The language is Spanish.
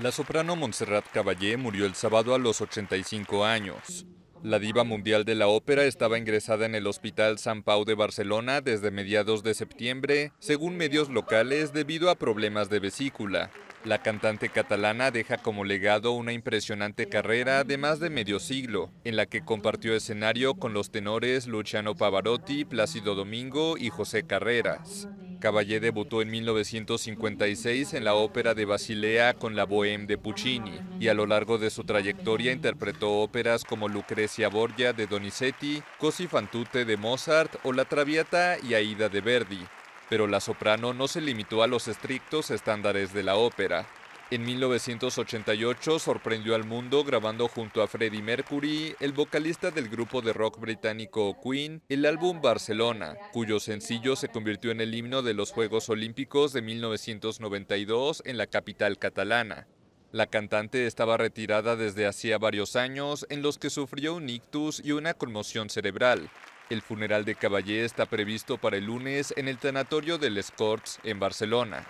La soprano Montserrat Caballé murió el sábado a los 85 años. La diva mundial de la ópera estaba ingresada en el Hospital San Pau de Barcelona desde mediados de septiembre, según medios locales, debido a problemas de vesícula. La cantante catalana deja como legado una impresionante carrera de más de medio siglo, en la que compartió escenario con los tenores Luciano Pavarotti, Plácido Domingo y José Carreras. Caballé debutó en 1956 en la ópera de Basilea con la Bohème de Puccini y a lo largo de su trayectoria interpretó óperas como Lucrecia Borgia de Donizetti, Così fan tutte de Mozart o La Traviata y Aida de Verdi. Pero la soprano no se limitó a los estrictos estándares de la ópera. En 1988 sorprendió al mundo grabando junto a Freddie Mercury, el vocalista del grupo de rock británico Queen, el álbum Barcelona, cuyo sencillo se convirtió en el himno de los Juegos Olímpicos de 1992 en la capital catalana. La cantante estaba retirada desde hacía varios años en los que sufrió un ictus y una conmoción cerebral. El funeral de Caballé está previsto para el lunes en el tanatorio del Escorts en Barcelona.